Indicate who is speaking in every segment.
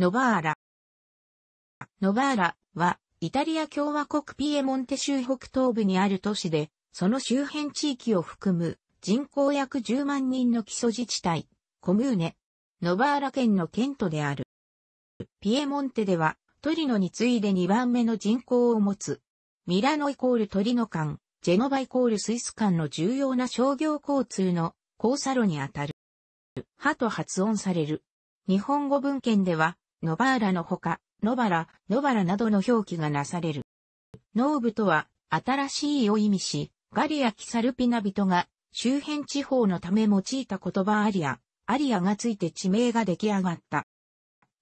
Speaker 1: ノバーラ。ノバーラは、イタリア共和国ピエモンテ州北東部にある都市で、その周辺地域を含む人口約10万人の基礎自治体、コムーネ、ノバーラ県の県都である。ピエモンテでは、トリノに次いで2番目の人口を持つ。ミラノイコールトリノ間、ジェノバイコールスイス間の重要な商業交通の交差路にあたる。はと発音される。日本語文献では、ノバーラのほか、ノバラ、ノバラなどの表記がなされる。農部とは、新しいを意味し、ガリア・キサルピナ人が、周辺地方のため用いた言葉アリア、アリアがついて地名が出来上がった。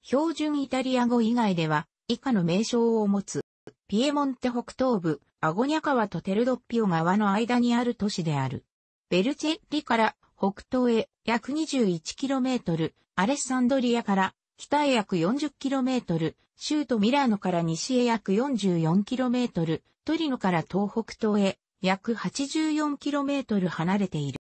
Speaker 1: 標準イタリア語以外では、以下の名称を持つ。ピエモンテ北東部、アゴニャ川とテルドッピオ川の間にある都市である。ベルチェッリから北東へ約 21km、アレッサンドリアから北へ約 40km、州都ミラーノから西へ約 44km、トリノから東北東へ約 84km 離れている。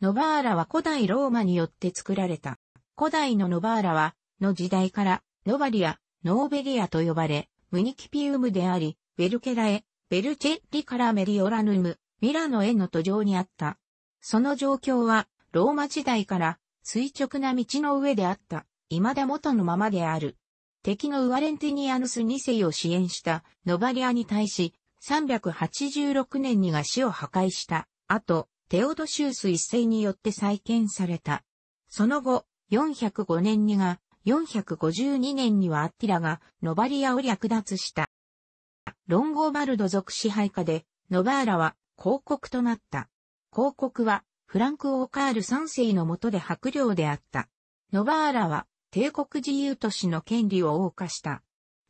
Speaker 1: ノバーラは古代ローマによって作られた。古代のノバーラは、の時代から、ノバリア、ノーベリアと呼ばれ、ムニキピウムであり、ベルケラへ、ベルチェリからメリオラヌム、ミラノへの途上にあった。その状況は、ローマ時代から、垂直な道の上であった。未だ元のままである。敵のウアレンティニアヌス2世を支援したノバリアに対し、386年にが死を破壊した後、テオドシウス一世によって再建された。その後、405年にが、452年にはアッティラがノバリアを略奪した。ロンゴーバルド族支配下で、ノバーラは広告となった。広告は、フランク・オーカール3世のもとで白領であった。ノバーラは、帝国自由都市の権利を謳歌した。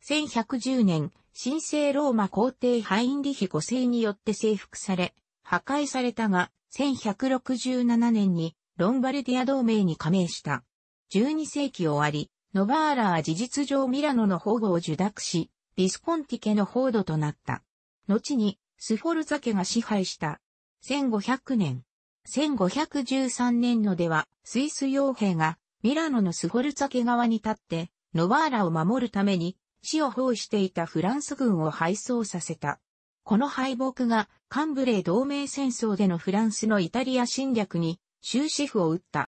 Speaker 1: 1110年、神聖ローマ皇帝ハインリヒ五世によって征服され、破壊されたが、1167年にロンバルディア同盟に加盟した。12世紀終わり、ノバーラは事実上ミラノの保護を受諾し、ビスコンティ家の報道となった。後に、スフォルザ家が支配した。1500年。1513年のでは、スイス傭兵がミラノのスホルツァ家側に立って、ノバーラを守るために、死を包していたフランス軍を敗走させた。この敗北が、カンブレー同盟戦争でのフランスのイタリア侵略に終止符を打った。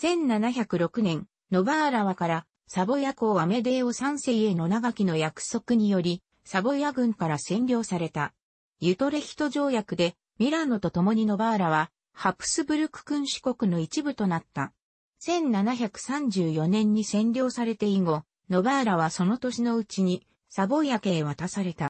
Speaker 1: 1706年、ノバーラはからサボヤ公アメデーオ三世への長きの約束により、サボヤ軍から占領された。ユトレヒト条約で、ミラノと共にノバーラは、ハプスブルク君主国の一部となった。1734年に占領されて以後、ノバーラはその年のうちにサボイア家へ渡された。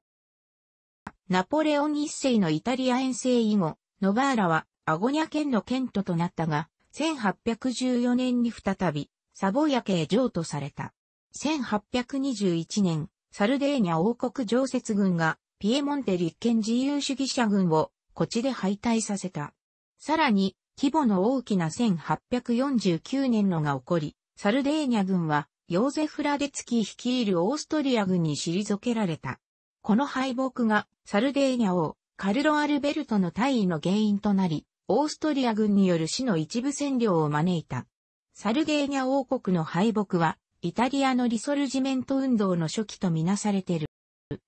Speaker 1: ナポレオン一世のイタリア遠征以後、ノバーラはアゴニャ県の県都となったが、1814年に再びサボイア家へ譲渡された。1821年、サルデーニャ王国常設軍がピエモンテ立憲自由主義者軍をこちで敗退させた。さらに、規模の大きな1849年のが起こり、サルデーニャ軍はヨーゼフ・ラデツキー率いるオーストリア軍に退けられた。この敗北がサルデーニャ王、カルロ・アルベルトの退位の原因となり、オーストリア軍による死の一部占領を招いた。サルデーニャ王国の敗北は、イタリアのリソルジメント運動の初期とみなされている。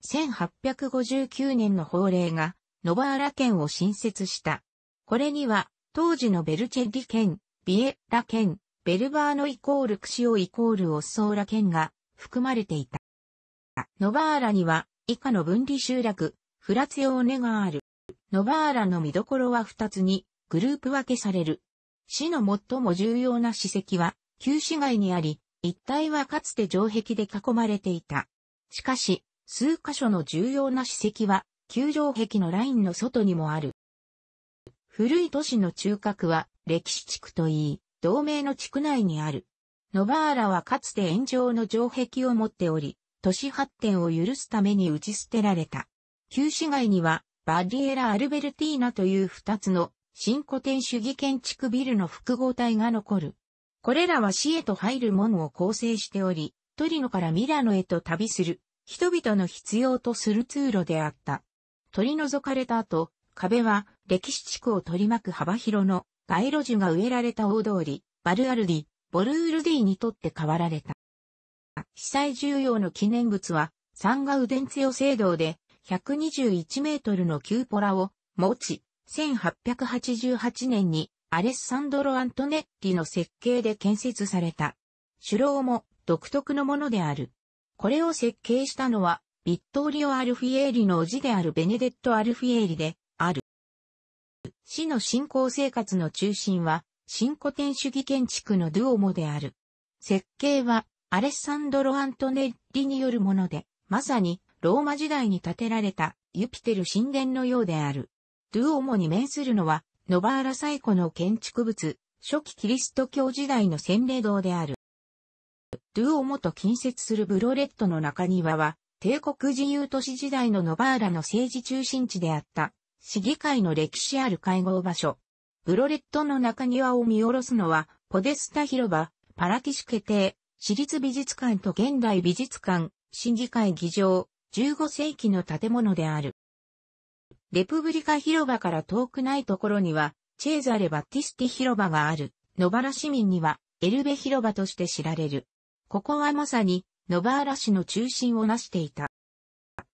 Speaker 1: 1859年の法令が、ノバーラ県を新設した。これには、当時のベルチェッリ県、ビエラ県、ベルバーノイコールクシオイコールオッソーラ県が含まれていた。ノバーラには以下の分離集落、フラツヨーネがある。ノバーラの見どころは2つにグループ分けされる。市の最も重要な史跡は旧市街にあり、一帯はかつて城壁で囲まれていた。しかし、数箇所の重要な史跡は、旧城壁のラインの外にもある。古い都市の中核は歴史地区といい、同盟の地区内にある。ノバーラはかつて炎上の城壁を持っており、都市発展を許すために打ち捨てられた。旧市街には、バディエラ・アルベルティーナという二つの新古典主義建築ビルの複合体が残る。これらは市へと入る門を構成しており、トリノからミラノへと旅する人々の必要とする通路であった。取り除かれた後、壁は歴史地区を取り巻く幅広の街路樹が植えられた大通り、バルアルディ、ボルールディにとって変わられた。被災重要の記念物は、サンガウデンツヨ聖堂で、121メートルのキューポラを持ち、1888年にアレッサンドロ・アントネッリの設計で建設された。主楼も独特のものである。これを設計したのは、ビットーリオ・アルフィエーリの叔父であるベネデット・アルフィエーリで、市の信仰生活の中心は、新古典主義建築のドゥオモである。設計は、アレッサンドロ・アントネッリによるもので、まさに、ローマ時代に建てられた、ユピテル神殿のようである。ドゥオモに面するのは、ノバーラ最古の建築物、初期キリスト教時代の洗礼堂である。ドゥオモと近接するブロレットの中庭は、帝国自由都市時代のノバーラの政治中心地であった、市議会の歴史ある会合場所。ブロレットの中庭を見下ろすのは、ポデスタ広場、パラティシュ家庭、市立美術館と現代美術館、市議会議場、15世紀の建物である。レプブリカ広場から遠くないところには、チェーザレ・バティスティ広場がある。野原市民には、エルベ広場として知られる。ここはまさに、野原市の中心をなしていた。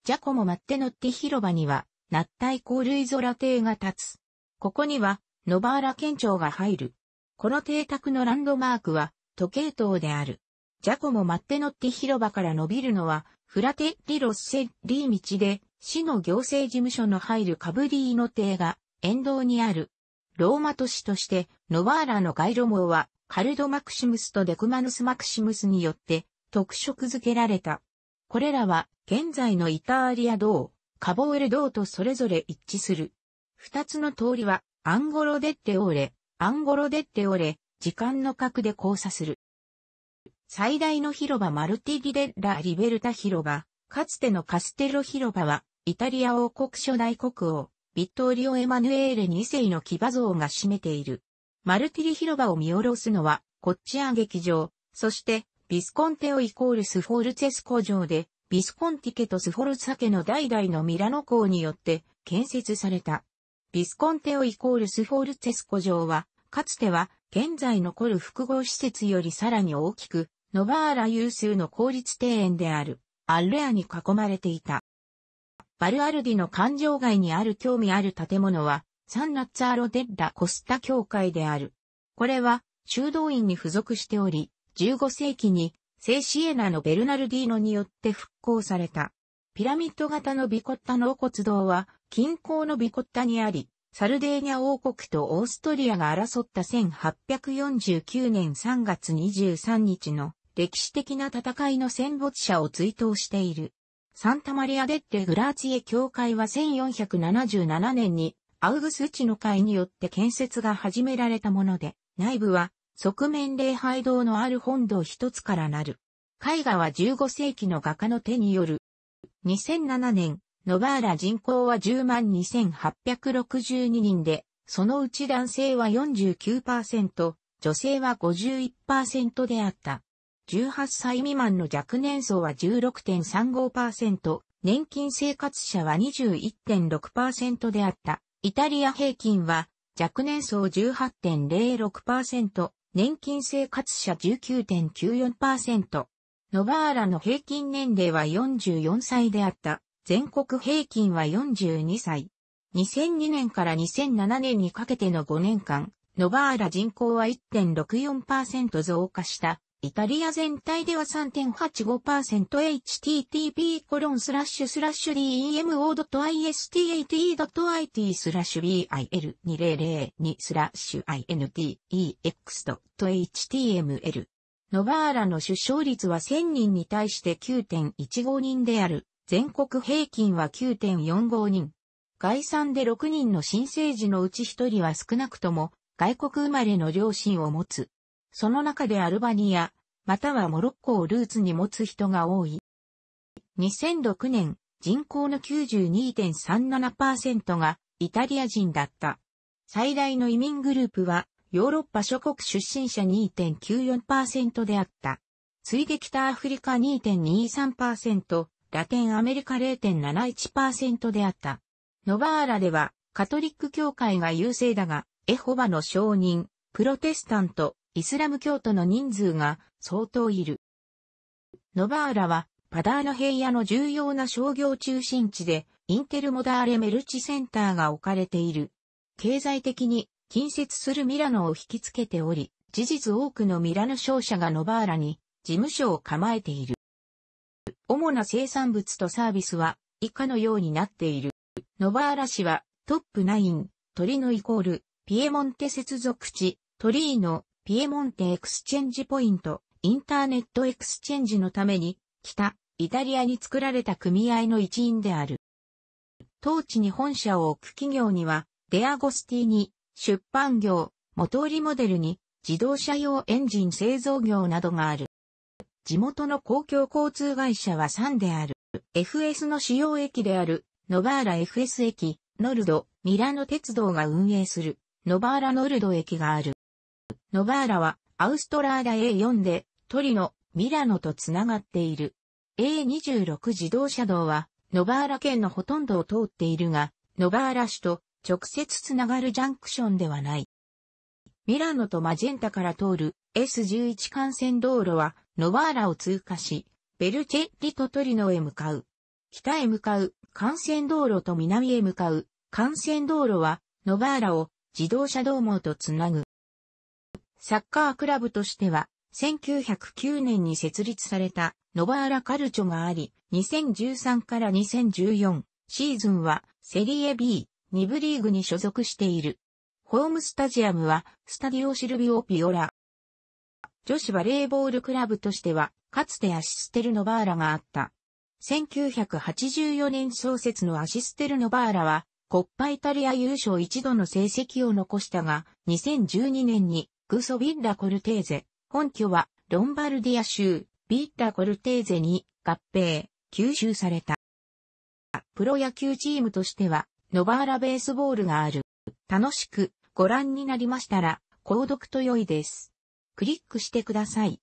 Speaker 1: ジャコモ・マッテノッティ広場には、納体高類空邸が立つ。ここには、ノバーラ県庁が入る。この邸宅のランドマークは、時計塔である。ジャコモ・マッテノッティ広場から伸びるのは、フラテ・リ・ロッセ・リー道で、市の行政事務所の入るカブリーノ邸が、沿道にある。ローマ都市として、ノバーラの街路網は、カルド・マクシムスとデクマヌス・マクシムスによって、特色づけられた。これらは、現在のイタリア道。カボールーとそれぞれ一致する。二つの通りは、アンゴロデッテオーレ、アンゴロデッテオーレ、時間の角で交差する。最大の広場マルティギデッラ・リベルタ広場、かつてのカステロ広場は、イタリア王国初代国王、ビットーリオ・エマヌエーレ2世の騎馬像が占めている。マルティリ広場を見下ろすのは、コッチアン劇場、そして、ビスコンテオイコールスフォールツェスコ城で、ビスコンティ家とスフォルツァ家の代々のミラノ港によって建設された。ビスコンテオイコールスフォルツェスコ城は、かつては現在残る複合施設よりさらに大きく、ノバーラ有数の公立庭園である、アルレアに囲まれていた。バルアルディの環状街にある興味ある建物は、サンナッツァーロデッラ・コスタ教会である。これは、修道院に付属しており、15世紀にセイシエナのベルナルディーノによって復興された。ピラミッド型のビコッタの骨堂は、近郊のビコッタにあり、サルデーニャ王国とオーストリアが争った1849年3月23日の歴史的な戦いの戦没者を追悼している。サンタマリア・デッテ・グラーツィエ教会は1477年にアウグスチの会によって建設が始められたもので、内部は側面礼拝堂のある本堂一つからなる。絵画は15世紀の画家の手による。2007年、ノバーラ人口は102,862人で、そのうち男性は49%、女性は51%であった。18歳未満の若年層は16.35%、年金生活者は21.6%であった。イタリア平均は若年層18.06%、年金生活者19.94%。ノバーラの平均年齢は44歳であった。全国平均は42歳。2002年から2007年にかけての5年間、ノバーラ人口は1.64%増加した。イタリア全体では 3.85%http コロンスラッシュスラッシュ d e m o i s t a t i t スラッシュ bil2002 スラッシュ intex.html ノバーラの出生率は1000人に対して9.15人である。全国平均は9.45人。概算で6人の新生児のうち1人は少なくとも外国生まれの両親を持つ。その中でアルバニア、またはモロッコをルーツに持つ人が多い。2006年、人口の92.37%がイタリア人だった。最大の移民グループはヨーロッパ諸国出身者2.94%であった。ついで北アフリカ2.23%、ラテンアメリカ0.71%であった。ノバーラではカトリック教会が優勢だが、エホバの証人、プロテスタント、イスラム教徒の人数が相当いる。ノバーラはパダーノ平野の重要な商業中心地でインテルモダーレメルチセンターが置かれている。経済的に近接するミラノを引きつけており、事実多くのミラノ商社がノバーラに事務所を構えている。主な生産物とサービスは以下のようになっている。ノバーラ市はトップ9、トリノイコール、ピエモンテ接続地、トリーノ、ピエモンテエクスチェンジポイント、インターネットエクスチェンジのために、北、イタリアに作られた組合の一員である。当地に本社を置く企業には、デアゴスティーニ、出版業、元売りモデルに、自動車用エンジン製造業などがある。地元の公共交通会社は3である。FS の主要駅である、ノバーラ FS 駅、ノルド、ミラノ鉄道が運営する、ノバーラノルド駅がある。ノバーラはアウストラーダ A4 でトリノ、ミラノとつながっている。A26 自動車道はノバーラ県のほとんどを通っているが、ノバーラ市と直接つながるジャンクションではない。ミラノとマジェンタから通る S11 幹線道路はノバーラを通過し、ベルチェッリとトリノへ向かう。北へ向かう幹線道路と南へ向かう幹線道路はノバーラを自動車道網とつなぐ。サッカークラブとしては、1909年に設立されたノバーラカルチョがあり、2013から2014シーズンはセリエ B、2部リーグに所属している。ホームスタジアムはスタディオシルビオピオラ。女子バレーボールクラブとしては、かつてアシステルノバーラがあった。1984年創設のアシステルノバーラは、コッパイタリア優勝一度の成績を残したが、2012年にグソビッラ・コルテーゼ、本拠はロンバルディア州、ビッラ・コルテーゼに合併、吸収された。プロ野球チームとしては、ノバーラベースボールがある。楽しくご覧になりましたら、購読と良いです。クリックしてください。